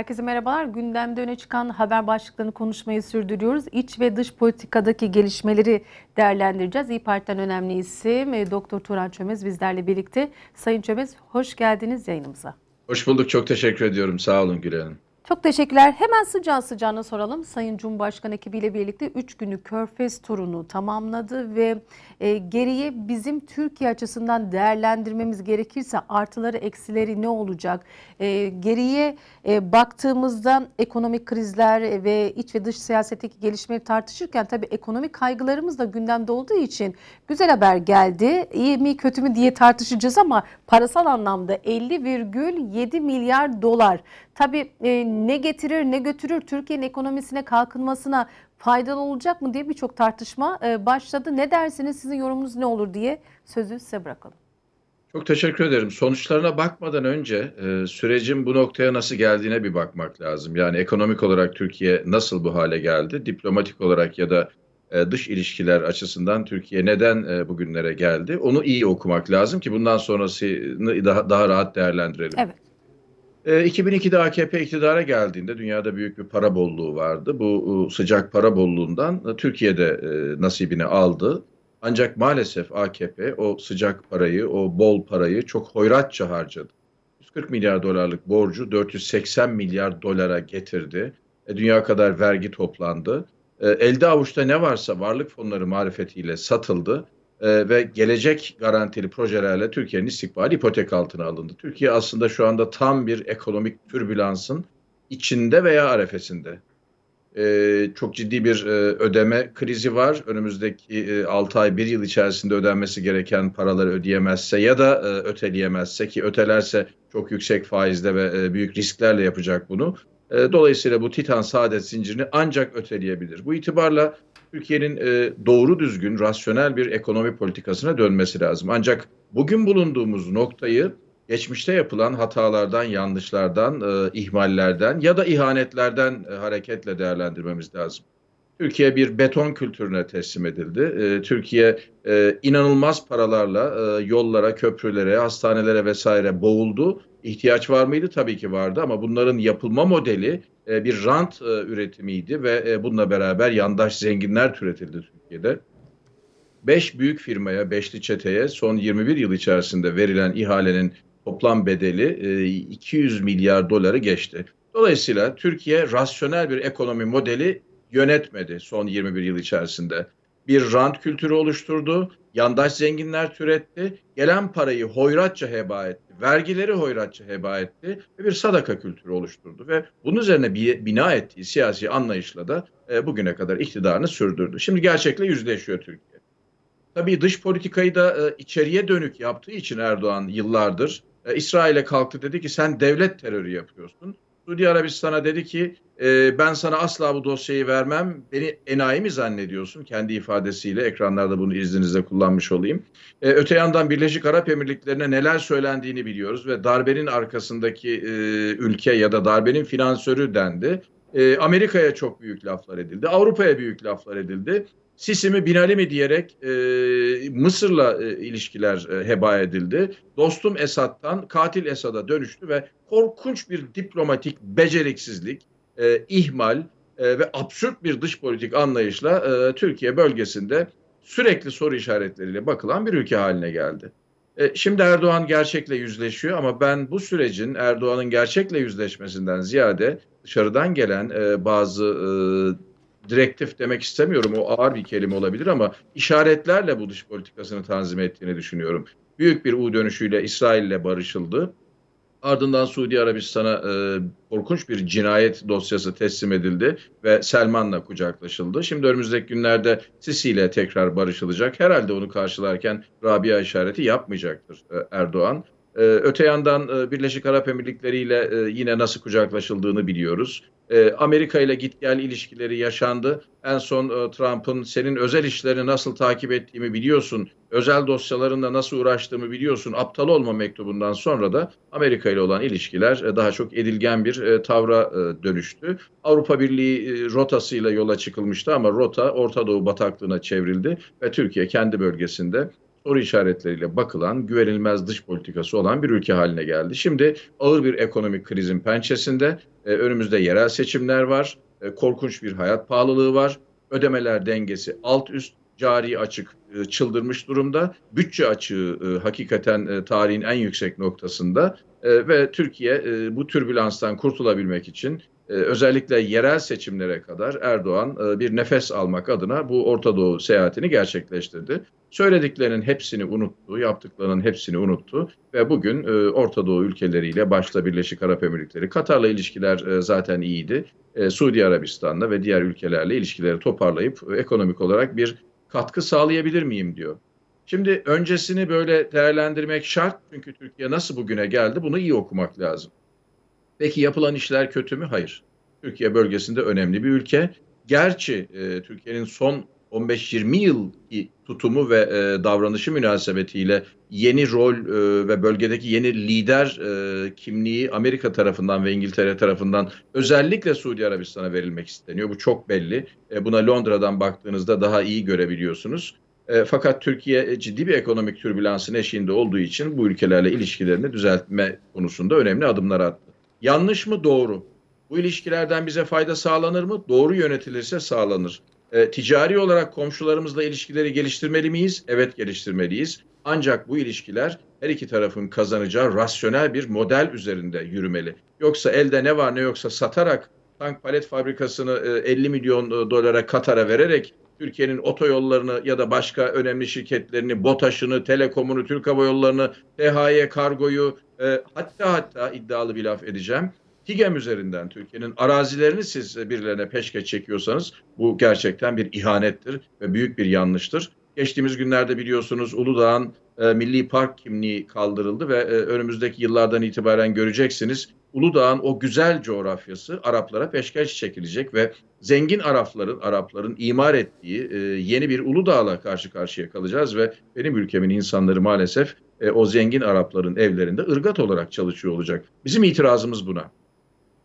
Herkese merhabalar. Gündemde öne çıkan haber başlıklarını konuşmayı sürdürüyoruz. İç ve dış politikadaki gelişmeleri değerlendireceğiz. İyi Parti'den önemli isim e, Doktor Turan Çömez bizlerle birlikte. Sayın Çömez hoş geldiniz yayınımıza. Hoş bulduk. Çok teşekkür ediyorum. Sağ olun Gül Hanım. Çok teşekkürler. Hemen sıcağı sıcağına soralım. Sayın Cumhurbaşkanı ekibiyle birlikte 3 günü Körfez turunu tamamladı ve e, geriye bizim Türkiye açısından değerlendirmemiz gerekirse artıları eksileri ne olacak? E, geriye e, baktığımızda ekonomik krizler ve iç ve dış siyasetteki gelişmeleri tartışırken tabii ekonomik kaygılarımız da gündemde olduğu için güzel haber geldi. İyi mi kötü mü diye tartışacağız ama parasal anlamda 50,7 milyar dolar Tabii e, ne getirir ne götürür Türkiye'nin ekonomisine kalkınmasına faydalı olacak mı diye birçok tartışma e, başladı. Ne dersiniz sizin yorumunuz ne olur diye sözü size bırakalım. Çok teşekkür ederim. Sonuçlarına bakmadan önce e, sürecin bu noktaya nasıl geldiğine bir bakmak lazım. Yani ekonomik olarak Türkiye nasıl bu hale geldi? Diplomatik olarak ya da e, dış ilişkiler açısından Türkiye neden e, bugünlere geldi? Onu iyi okumak lazım ki bundan sonrasını daha, daha rahat değerlendirelim. Evet. 2002'de ee, AKP iktidara geldiğinde dünyada büyük bir para bolluğu vardı. Bu e, sıcak para bolluğundan e, Türkiye'de e, nasibini aldı. Ancak maalesef AKP o sıcak parayı, o bol parayı çok hoyratça harcadı. 140 milyar dolarlık borcu 480 milyar dolara getirdi. E, dünya kadar vergi toplandı. elde avuçta ne varsa varlık fonları marifetiyle satıldı ee, ve gelecek garantili projelerle Türkiye'nin istikbali ipotek altına alındı. Türkiye aslında şu anda tam bir ekonomik türbülansın içinde veya arefesinde. Ee, çok ciddi bir e, ödeme krizi var. Önümüzdeki e, 6 ay 1 yıl içerisinde ödenmesi gereken paraları ödeyemezse ya da e, öteleyemezse ki ötelerse çok yüksek faizde ve e, büyük risklerle yapacak bunu. Dolayısıyla bu Titan saadet zincirini ancak öteleyebilir. Bu itibarla Türkiye'nin e, doğru düzgün, rasyonel bir ekonomi politikasına dönmesi lazım. Ancak bugün bulunduğumuz noktayı geçmişte yapılan hatalardan, yanlışlardan, e, ihmallerden ya da ihanetlerden e, hareketle değerlendirmemiz lazım. Türkiye bir beton kültürüne teslim edildi. E, Türkiye e, inanılmaz paralarla e, yollara, köprülere, hastanelere vesaire boğuldu İhtiyaç var mıydı? Tabii ki vardı ama bunların yapılma modeli e, bir rant e, üretimiydi ve e, bununla beraber yandaş zenginler türetildi Türkiye'de. Beş büyük firmaya, beşli çeteye son 21 yıl içerisinde verilen ihalenin toplam bedeli e, 200 milyar doları geçti. Dolayısıyla Türkiye rasyonel bir ekonomi modeli yönetmedi son 21 yıl içerisinde bir rant kültürü oluşturdu. Yandaş zenginler türetti. Gelen parayı hoyratça heba etti. Vergileri hoyratça heba etti ve bir sadaka kültürü oluşturdu ve bunun üzerine bina ettiği siyasi anlayışla da e, bugüne kadar iktidarını sürdürdü. Şimdi gerçekle yüzleşiyor Türkiye. Tabii dış politikayı da e, içeriye dönük yaptığı için Erdoğan yıllardır e, İsrail'e kalktı dedi ki sen devlet terörü yapıyorsun. Suudi Arabistan'a dedi ki e, ben sana asla bu dosyayı vermem. Beni enayi mi zannediyorsun? Kendi ifadesiyle ekranlarda bunu izninizle kullanmış olayım. E, öte yandan Birleşik Arap Emirlikleri'ne neler söylendiğini biliyoruz ve darbenin arkasındaki e, ülke ya da darbenin finansörü dendi. E, Amerika'ya çok büyük laflar edildi. Avrupa'ya büyük laflar edildi. Sisi mi Binali mi diyerek e, Mısır'la e, ilişkiler e, heba edildi. Dostum Esad'dan katil Esad'a dönüştü ve korkunç bir diplomatik beceriksizlik, e, ihmal e, ve absürt bir dış politik anlayışla e, Türkiye bölgesinde sürekli soru işaretleriyle bakılan bir ülke haline geldi. E, şimdi Erdoğan gerçekle yüzleşiyor ama ben bu sürecin Erdoğan'ın gerçekle yüzleşmesinden ziyade dışarıdan gelen e, bazı e, direktif demek istemiyorum o ağır bir kelime olabilir ama işaretlerle bu dış politikasını tanzim ettiğini düşünüyorum. Büyük bir U dönüşüyle İsraille barışıldı. Ardından Suudi Arabistan'a e, korkunç bir cinayet dosyası teslim edildi ve Selman'la kucaklaşıldı. Şimdi önümüzdeki günlerde Sisi ile tekrar barışılacak. Herhalde onu karşılarken Rabia işareti yapmayacaktır e, Erdoğan. Ee, öte yandan e, Birleşik Arap Emirlikleri ile e, yine nasıl kucaklaşıldığını biliyoruz. Ee, Amerika ile git gel ilişkileri yaşandı. En son e, Trump'ın senin özel işlerini nasıl takip ettiğimi biliyorsun, özel dosyalarında nasıl uğraştığımı biliyorsun, aptal olma mektubundan sonra da Amerika ile olan ilişkiler daha çok edilgen bir tavra dönüştü. Avrupa Birliği rotasıyla yola çıkılmıştı ama rota Orta Doğu bataklığına çevrildi ve Türkiye kendi bölgesinde soru işaretleriyle bakılan güvenilmez dış politikası olan bir ülke haline geldi. Şimdi ağır bir ekonomik krizin pençesinde e, önümüzde yerel seçimler var, e, korkunç bir hayat pahalılığı var, ödemeler dengesi alt üst cari açık e, çıldırmış durumda. Bütçe açığı e, hakikaten e, tarihin en yüksek noktasında e, ve Türkiye e, bu türbülanstan kurtulabilmek için ee, özellikle yerel seçimlere kadar Erdoğan e, bir nefes almak adına bu Orta Doğu seyahatini gerçekleştirdi. Söylediklerinin hepsini unuttu, yaptıklarının hepsini unuttu ve bugün e, Orta Doğu ülkeleriyle başta Birleşik Arap Emirlikleri, Katar'la ilişkiler e, zaten iyiydi. Suudi Arabistan'la ve diğer ülkelerle ilişkileri toparlayıp ekonomik olarak bir katkı sağlayabilir miyim diyor. Şimdi öncesini böyle değerlendirmek şart çünkü Türkiye nasıl bugüne geldi bunu iyi okumak lazım. Peki yapılan işler kötü mü? Hayır. Türkiye bölgesinde önemli bir ülke. Gerçi e, Türkiye'nin son 15-20 yıl tutumu ve e, davranışı münasebetiyle yeni rol e, ve bölgedeki yeni lider e, kimliği Amerika tarafından ve İngiltere tarafından özellikle Suudi Arabistan'a verilmek isteniyor. Bu çok belli. E, buna Londra'dan baktığınızda daha iyi görebiliyorsunuz. E, fakat Türkiye e, ciddi bir ekonomik türbülansın eşiğinde olduğu için bu ülkelerle ilişkilerini düzeltme konusunda önemli adımlar attı. Yanlış mı? Doğru. Bu ilişkilerden bize fayda sağlanır mı? Doğru yönetilirse sağlanır. E, ticari olarak komşularımızla ilişkileri geliştirmeli miyiz? Evet geliştirmeliyiz. Ancak bu ilişkiler her iki tarafın kazanacağı rasyonel bir model üzerinde yürümeli. Yoksa elde ne var ne yoksa satarak tank palet fabrikasını 50 e, milyon e, dolara Katar'a vererek Türkiye'nin otoyollarını ya da başka önemli şirketlerini, BOTAŞ'ını, Telekom'unu, Türk Hava Yolları'nı, THY Kargo'yu, e, hatta hatta iddialı bir laf edeceğim. TİGEM üzerinden Türkiye'nin arazilerini siz birilerine peşke çekiyorsanız bu gerçekten bir ihanettir ve büyük bir yanlıştır. Geçtiğimiz günlerde biliyorsunuz Uludağ'ın e, milli park kimliği kaldırıldı ve e, önümüzdeki yıllardan itibaren göreceksiniz. Uludağ'ın o güzel coğrafyası Araplara peşkeş çekilecek ve zengin Arapların Arapların imar ettiği e, yeni bir Uludağ'la karşı karşıya kalacağız ve benim ülkemin insanları maalesef e, o zengin Arapların evlerinde ırgat olarak çalışıyor olacak. Bizim itirazımız buna.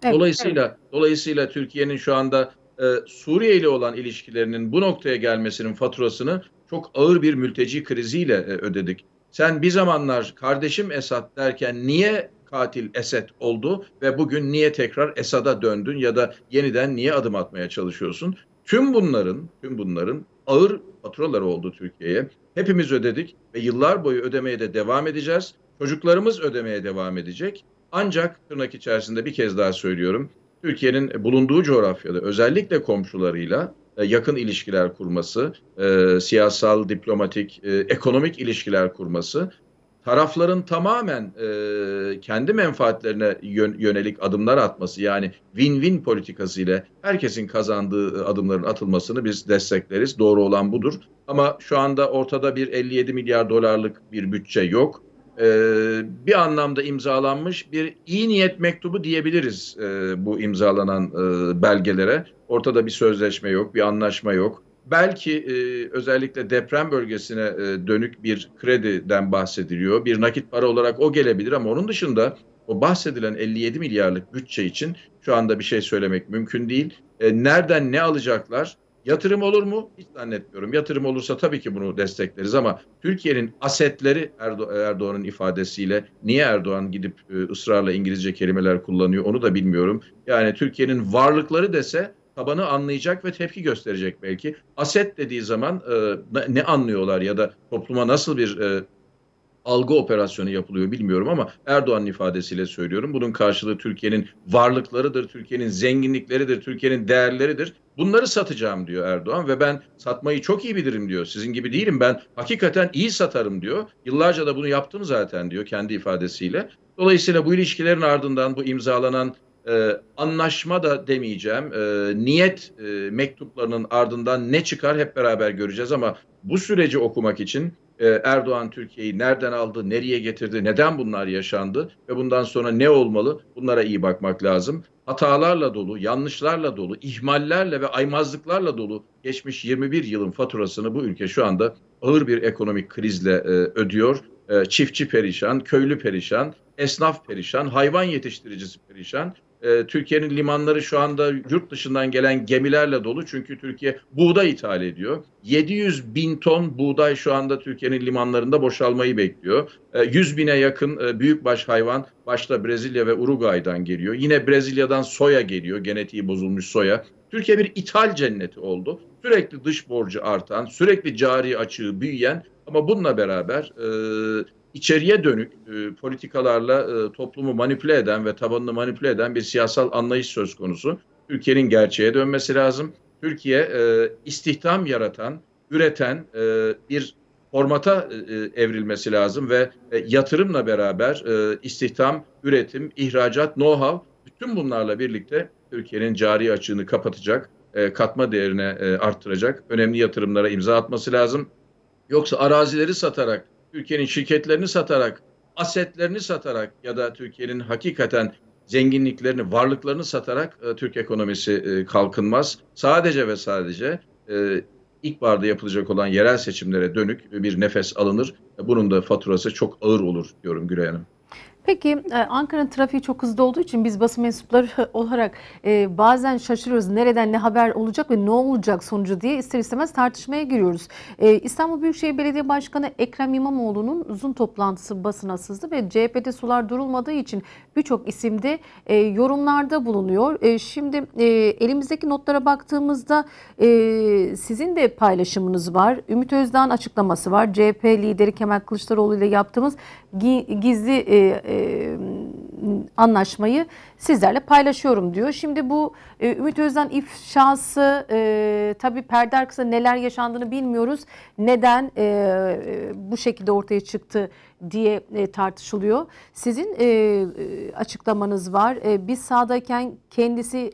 Evet, dolayısıyla evet. dolayısıyla Türkiye'nin şu anda e, Suriye ile olan ilişkilerinin bu noktaya gelmesinin faturasını çok ağır bir mülteci kriziyle e, ödedik. Sen bir zamanlar kardeşim Esad derken niye katil Esed oldu ve bugün niye tekrar Esad'a döndün ya da yeniden niye adım atmaya çalışıyorsun? Tüm bunların, tüm bunların ağır faturaları oldu Türkiye'ye. Hepimiz ödedik ve yıllar boyu ödemeye de devam edeceğiz. Çocuklarımız ödemeye devam edecek. Ancak tırnak içerisinde bir kez daha söylüyorum. Türkiye'nin bulunduğu coğrafyada özellikle komşularıyla e, yakın ilişkiler kurması, e, siyasal, diplomatik, e, ekonomik ilişkiler kurması tarafların tamamen e, kendi menfaatlerine yön, yönelik adımlar atması yani win-win politikası ile herkesin kazandığı adımların atılmasını biz destekleriz. Doğru olan budur. Ama şu anda ortada bir 57 milyar dolarlık bir bütçe yok. E, bir anlamda imzalanmış bir iyi niyet mektubu diyebiliriz e, bu imzalanan e, belgelere. Ortada bir sözleşme yok, bir anlaşma yok belki e, özellikle deprem bölgesine e, dönük bir krediden bahsediliyor. Bir nakit para olarak o gelebilir ama onun dışında o bahsedilen 57 milyarlık bütçe için şu anda bir şey söylemek mümkün değil. E, nereden ne alacaklar? Yatırım olur mu? Hiç zannetmiyorum. Yatırım olursa tabii ki bunu destekleriz ama Türkiye'nin asetleri Erdo Erdoğan'ın ifadesiyle niye Erdoğan gidip e, ısrarla İngilizce kelimeler kullanıyor onu da bilmiyorum. Yani Türkiye'nin varlıkları dese tabanı anlayacak ve tepki gösterecek belki. Aset dediği zaman e, ne anlıyorlar ya da topluma nasıl bir e, algı operasyonu yapılıyor bilmiyorum ama Erdoğan'ın ifadesiyle söylüyorum. Bunun karşılığı Türkiye'nin varlıklarıdır, Türkiye'nin zenginlikleridir, Türkiye'nin değerleridir. Bunları satacağım diyor Erdoğan ve ben satmayı çok iyi bilirim diyor. Sizin gibi değilim ben hakikaten iyi satarım diyor. Yıllarca da bunu yaptım zaten diyor kendi ifadesiyle. Dolayısıyla bu ilişkilerin ardından bu imzalanan e, anlaşma da demeyeceğim. E, niyet e, mektuplarının ardından ne çıkar hep beraber göreceğiz ama bu süreci okumak için e, Erdoğan Türkiye'yi nereden aldı, nereye getirdi, neden bunlar yaşandı ve bundan sonra ne olmalı bunlara iyi bakmak lazım. Hatalarla dolu, yanlışlarla dolu, ihmallerle ve aymazlıklarla dolu geçmiş 21 yılın faturasını bu ülke şu anda ağır bir ekonomik krizle e, ödüyor. E, çiftçi perişan, köylü perişan, esnaf perişan, hayvan yetiştiricisi perişan ee, Türkiye'nin limanları şu anda yurt dışından gelen gemilerle dolu. Çünkü Türkiye buğday ithal ediyor. 700 bin ton buğday şu anda Türkiye'nin limanlarında boşalmayı bekliyor. 100 ee, bine yakın e, büyükbaş hayvan başta Brezilya ve Uruguay'dan geliyor. Yine Brezilya'dan soya geliyor, genetiği bozulmuş soya. Türkiye bir ithal cenneti oldu. Sürekli dış borcu artan, sürekli cari açığı büyüyen ama bununla beraber e, içeriye dönük e, politikalarla e, toplumu manipüle eden ve tabanını manipüle eden bir siyasal anlayış söz konusu. Türkiye'nin gerçeğe dönmesi lazım. Türkiye e, istihdam yaratan, üreten e, bir formata e, e evrilmesi lazım ve e, yatırımla beraber e, istihdam, üretim, ihracat, know-how bütün bunlarla birlikte Türkiye'nin cari açığını kapatacak, e, katma değerine e, arttıracak önemli yatırımlara imza atması lazım. Yoksa arazileri satarak Türkiye'nin şirketlerini satarak, asetlerini satarak ya da Türkiye'nin hakikaten zenginliklerini, varlıklarını satarak e, Türk ekonomisi e, kalkınmaz. Sadece ve sadece e, barda yapılacak olan yerel seçimlere dönük bir nefes alınır. Bunun da faturası çok ağır olur diyorum Gülay Hanım. Peki e, Ankara'nın trafiği çok hızlı olduğu için biz basın mensupları olarak e, bazen şaşırıyoruz. Nereden ne haber olacak ve ne olacak sonucu diye ister istemez tartışmaya giriyoruz. E, İstanbul Büyükşehir Belediye Başkanı Ekrem İmamoğlu'nun uzun toplantısı basına sızdı ve CHP'de sular durulmadığı için birçok isimde yorumlarda bulunuyor. şimdi elimizdeki notlara baktığımızda sizin de paylaşımınız var. Ümit Özdağ'ın açıklaması var. CHP lideri Kemal Kılıçdaroğlu ile yaptığımız gizli e, e, anlaşmayı sizlerle paylaşıyorum diyor. Şimdi bu e, Ümit Özden ifşası e, tabii perde arkasında neler yaşandığını bilmiyoruz. Neden e, e, bu şekilde ortaya çıktı diye e, tartışılıyor. Sizin e, e açıklamanız var. E, biz sağdayken kendisi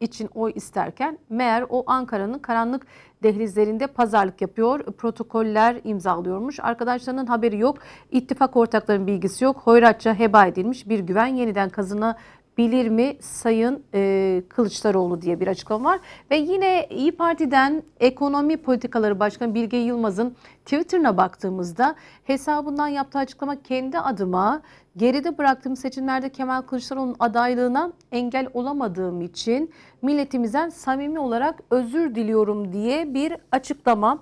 için oy isterken meğer o Ankara'nın karanlık dehlizlerinde pazarlık yapıyor, protokoller imzalıyormuş. Arkadaşlarının haberi yok, ittifak ortaklarının bilgisi yok. Hoyratça heba edilmiş bir güven yeniden kazına bilir mi Sayın e, Kılıçdaroğlu diye bir açıklama var. Ve yine İyi Parti'den Ekonomi Politikaları Başkanı Bilge Yılmaz'ın Twitter'ına baktığımızda hesabından yaptığı açıklama kendi adıma geride bıraktığım seçimlerde Kemal Kılıçdaroğlu'nun adaylığına engel olamadığım için milletimizden samimi olarak özür diliyorum diye bir açıklama.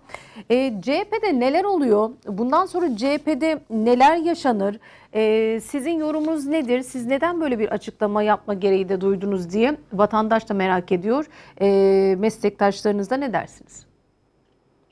E, CHP'de neler oluyor? Bundan sonra CHP'de neler yaşanır? E, sizin yorumunuz nedir? Siz neden böyle bir açıklama yapma gereği de duydunuz diye vatandaş da merak ediyor. E, meslektaşlarınızda ne dersiniz?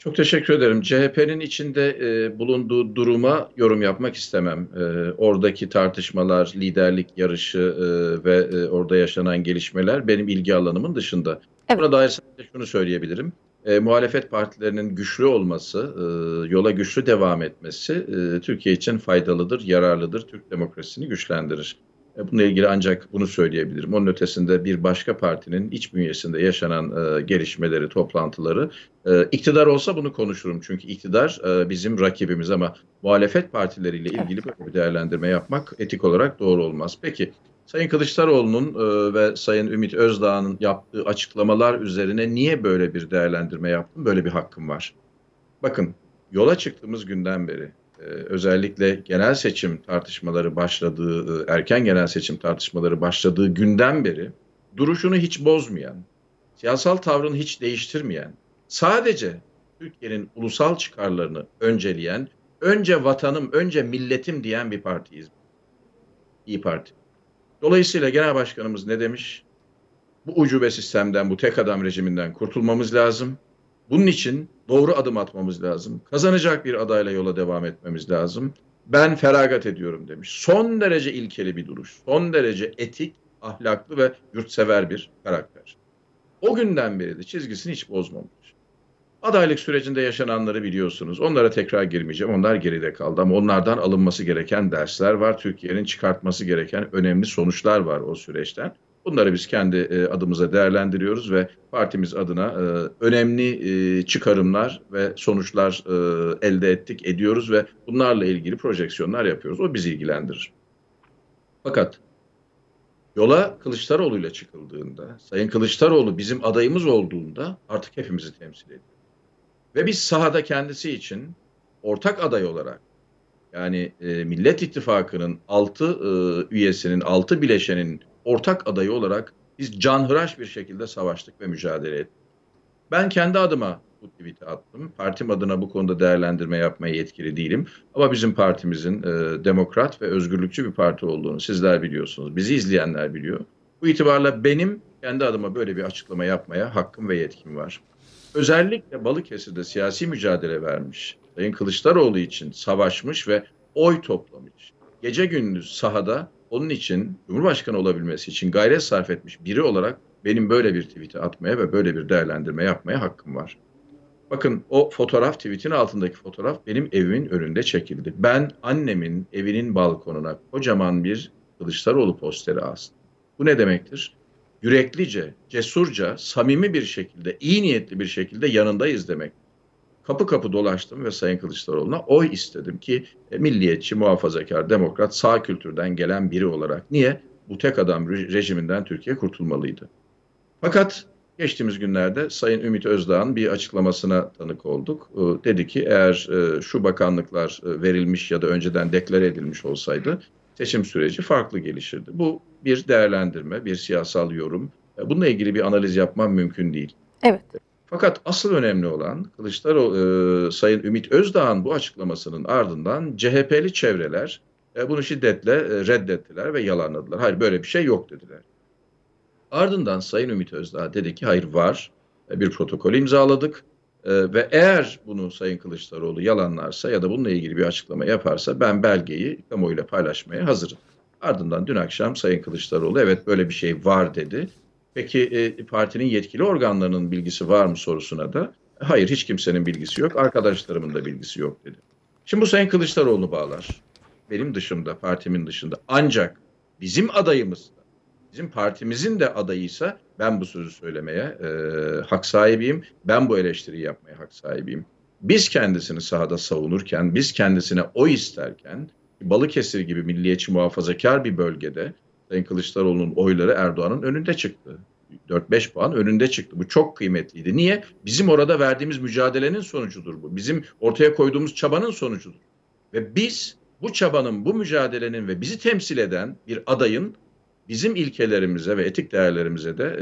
Çok teşekkür ederim. CHP'nin içinde e, bulunduğu duruma yorum yapmak istemem. E, oradaki tartışmalar, liderlik yarışı e, ve e, orada yaşanan gelişmeler benim ilgi alanımın dışında. Evet. Buna dair sadece şunu söyleyebilirim. E, muhalefet partilerinin güçlü olması, e, yola güçlü devam etmesi e, Türkiye için faydalıdır, yararlıdır, Türk demokrasisini güçlendirir. E, bununla ilgili ancak bunu söyleyebilirim. Onun ötesinde bir başka partinin iç bünyesinde yaşanan e, gelişmeleri, toplantıları. E, iktidar olsa bunu konuşurum. Çünkü iktidar e, bizim rakibimiz ama muhalefet partileriyle ilgili böyle bir değerlendirme yapmak etik olarak doğru olmaz. Peki Sayın Kılıçdaroğlu'nun e, ve Sayın Ümit Özdağ'ın yaptığı açıklamalar üzerine niye böyle bir değerlendirme yaptım? Böyle bir hakkım var. Bakın yola çıktığımız günden beri ee, özellikle genel seçim tartışmaları başladığı, e, erken genel seçim tartışmaları başladığı günden beri duruşunu hiç bozmayan, siyasal tavrını hiç değiştirmeyen, sadece Türkiye'nin ulusal çıkarlarını önceleyen, önce vatanım, önce milletim diyen bir partiyiz. İyi Parti. Dolayısıyla genel başkanımız ne demiş? Bu ucube sistemden, bu tek adam rejiminden kurtulmamız lazım. Bunun için doğru adım atmamız lazım. Kazanacak bir adayla yola devam etmemiz lazım. Ben feragat ediyorum demiş. Son derece ilkeli bir duruş. Son derece etik, ahlaklı ve yurtsever bir karakter. O günden beri de çizgisini hiç bozmamış. Adaylık sürecinde yaşananları biliyorsunuz. Onlara tekrar girmeyeceğim. Onlar geride kaldı ama onlardan alınması gereken dersler var. Türkiye'nin çıkartması gereken önemli sonuçlar var o süreçten. Bunları biz kendi e, adımıza değerlendiriyoruz ve partimiz adına e, önemli e, çıkarımlar ve sonuçlar elde ettik, ediyoruz ve bunlarla ilgili projeksiyonlar yapıyoruz. O bizi ilgilendirir. Fakat yola Kılıçdaroğlu ile çıkıldığında, Sayın Kılıçdaroğlu bizim adayımız olduğunda artık hepimizi temsil ediyor. Ve biz sahada kendisi için ortak aday olarak yani Millet İttifakı'nın 6 üyesinin, 6 bileşenin ortak adayı olarak biz canhıraş bir şekilde savaştık ve mücadele ettik. Ben kendi adıma bu tweet'i attım. Partim adına bu konuda değerlendirme yapmaya yetkili değilim. Ama bizim partimizin e, demokrat ve özgürlükçü bir parti olduğunu sizler biliyorsunuz. Bizi izleyenler biliyor. Bu itibarla benim kendi adıma böyle bir açıklama yapmaya hakkım ve yetkim var. Özellikle Balıkesir'de siyasi mücadele vermiş, Sayın Kılıçdaroğlu için savaşmış ve oy toplamış. Gece gündüz sahada onun için Cumhurbaşkanı olabilmesi için gayret sarf etmiş biri olarak benim böyle bir tweet'i atmaya ve böyle bir değerlendirme yapmaya hakkım var. Bakın o fotoğraf tweet'in altındaki fotoğraf benim evimin önünde çekildi. Ben annemin evinin balkonuna kocaman bir Kılıçdaroğlu posteri astım. Bu ne demektir? Yüreklice, cesurca, samimi bir şekilde, iyi niyetli bir şekilde yanındayız demek kapı kapı dolaştım ve Sayın Kılıçdaroğlu'na oy istedim ki e, milliyetçi, muhafazakar, demokrat, sağ kültürden gelen biri olarak. Niye? Bu tek adam rejiminden Türkiye kurtulmalıydı. Fakat geçtiğimiz günlerde Sayın Ümit Özdağ'ın bir açıklamasına tanık olduk. dedi ki eğer e, şu bakanlıklar e, verilmiş ya da önceden deklare edilmiş olsaydı seçim süreci farklı gelişirdi. Bu bir değerlendirme, bir siyasal yorum. Bununla ilgili bir analiz yapmam mümkün değil. Evet. Fakat asıl önemli olan Kılıçdaroğlu, e, Sayın Ümit Özdağ'ın bu açıklamasının ardından CHP'li çevreler e, bunu şiddetle e, reddettiler ve yalanladılar. Hayır böyle bir şey yok dediler. Ardından Sayın Ümit Özdağ dedi ki hayır var e, bir protokol imzaladık e, ve eğer bunu Sayın Kılıçdaroğlu yalanlarsa ya da bununla ilgili bir açıklama yaparsa ben belgeyi kamuoyuyla paylaşmaya hazırım. Ardından dün akşam Sayın Kılıçdaroğlu evet böyle bir şey var dedi Peki e, partinin yetkili organlarının bilgisi var mı sorusuna da hayır hiç kimsenin bilgisi yok, arkadaşlarımın da bilgisi yok dedi. Şimdi bu Sayın Kılıçdaroğlu bağlar. Benim dışımda, partimin dışında. Ancak bizim adayımız bizim partimizin de adayıysa ben bu sözü söylemeye e, hak sahibiyim. Ben bu eleştiriyi yapmaya hak sahibiyim. Biz kendisini sahada savunurken, biz kendisine o isterken Balıkesir gibi milliyetçi muhafazakar bir bölgede Sayın Kılıçdaroğlu'nun oyları Erdoğan'ın önünde çıktı. 4-5 puan önünde çıktı. Bu çok kıymetliydi. Niye? Bizim orada verdiğimiz mücadelenin sonucudur bu. Bizim ortaya koyduğumuz çabanın sonucudur. Ve biz bu çabanın, bu mücadelenin ve bizi temsil eden bir adayın bizim ilkelerimize ve etik değerlerimize de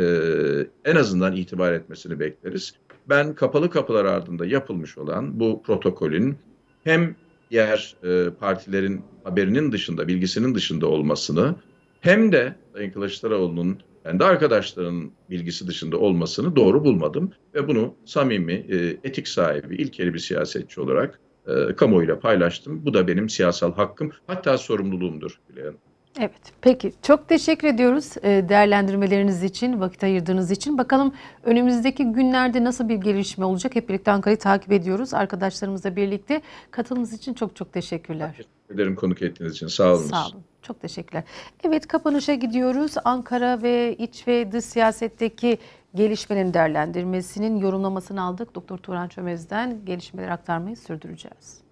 e, en azından itibar etmesini bekleriz. Ben kapalı kapılar ardında yapılmış olan bu protokolün hem diğer e, partilerin haberinin dışında, bilgisinin dışında olmasını hem de Sayın Kılıçdaroğlu'nun ben de arkadaşların bilgisi dışında olmasını doğru bulmadım ve bunu samimi, e, etik sahibi, ilkeli bir siyasetçi olarak e, kamuoyuyla paylaştım. Bu da benim siyasal hakkım, hatta sorumluluğumdur Gülay Evet, peki. Çok teşekkür ediyoruz e, değerlendirmeleriniz için, vakit ayırdığınız için. Bakalım önümüzdeki günlerde nasıl bir gelişme olacak? Hep birlikte Ankara'yı takip ediyoruz. Arkadaşlarımızla birlikte katılımınız için çok çok teşekkürler. Teşekkür ederim konuk ettiğiniz için. Sağ olun. Sağ olun. Çok teşekkürler. Evet kapanışa gidiyoruz. Ankara ve iç ve dış siyasetteki gelişmelerin değerlendirmesinin yorumlamasını aldık. Doktor Turan Çömez'den gelişmeleri aktarmayı sürdüreceğiz.